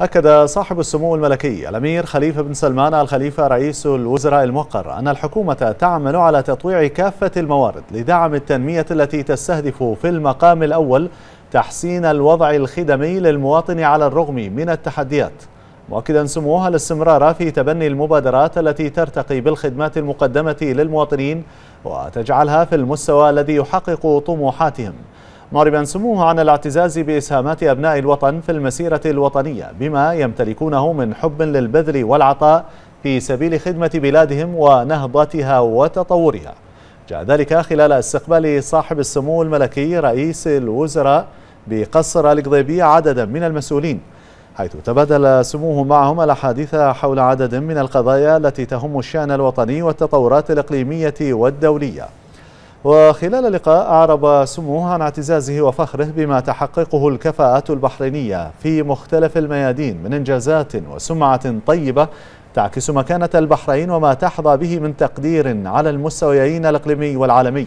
أكد صاحب السمو الملكي الأمير خليفة بن سلمان الخليفة رئيس الوزراء الموقر أن الحكومة تعمل على تطويع كافة الموارد لدعم التنمية التي تستهدف في المقام الأول تحسين الوضع الخدمي للمواطن على الرغم من التحديات مؤكدا سموها الاستمرار في تبني المبادرات التي ترتقي بالخدمات المقدمة للمواطنين وتجعلها في المستوى الذي يحقق طموحاتهم معربا سموه عن الاعتزاز بإسهامات أبناء الوطن في المسيرة الوطنية بما يمتلكونه من حب للبذل والعطاء في سبيل خدمة بلادهم ونهضتها وتطورها جاء ذلك خلال استقبال صاحب السمو الملكي رئيس الوزراء بقصر القضيبية عددا من المسؤولين حيث تبادل سموه معهم الأحاديث حول عدد من القضايا التي تهم الشأن الوطني والتطورات الإقليمية والدولية وخلال اللقاء أعرب سموه عن اعتزازه وفخره بما تحققه الكفاءات البحرينية في مختلف الميادين من إنجازات وسمعة طيبة تعكس مكانة البحرين وما تحظى به من تقدير على المستويين الإقليمي والعالمي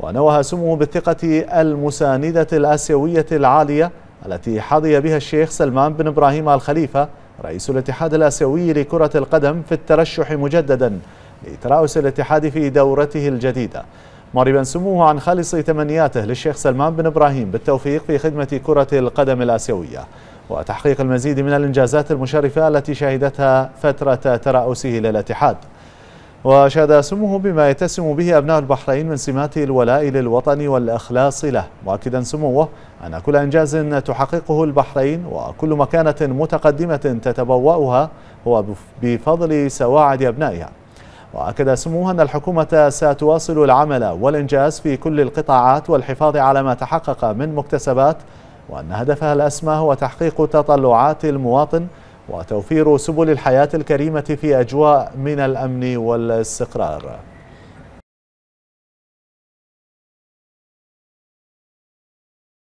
ونوه سموه بالثقة المساندة الآسيوية العالية التي حظي بها الشيخ سلمان بن إبراهيم الخليفة رئيس الاتحاد الآسيوي لكرة القدم في الترشح مجددا لترأس الاتحاد في دورته الجديدة ماربًا سموه عن خالص تمنياته للشيخ سلمان بن إبراهيم بالتوفيق في خدمة كرة القدم الآسيوية وتحقيق المزيد من الإنجازات المشرفة التي شهدتها فترة ترأسه للاتحاد وشاد سموه بما يتسم به أبناء البحرين من سمات الولاء للوطن والإخلاص له مؤكدا سموه أن كل إنجاز تحققه البحرين وكل مكانة متقدمة تتبوأها هو بفضل سواعد أبنائها وأكد سموه أن الحكومة ستواصل العمل والإنجاز في كل القطاعات والحفاظ على ما تحقق من مكتسبات وأن هدفها الأسمى هو تحقيق تطلعات المواطن وتوفير سبل الحياة الكريمة في أجواء من الأمن والاستقرار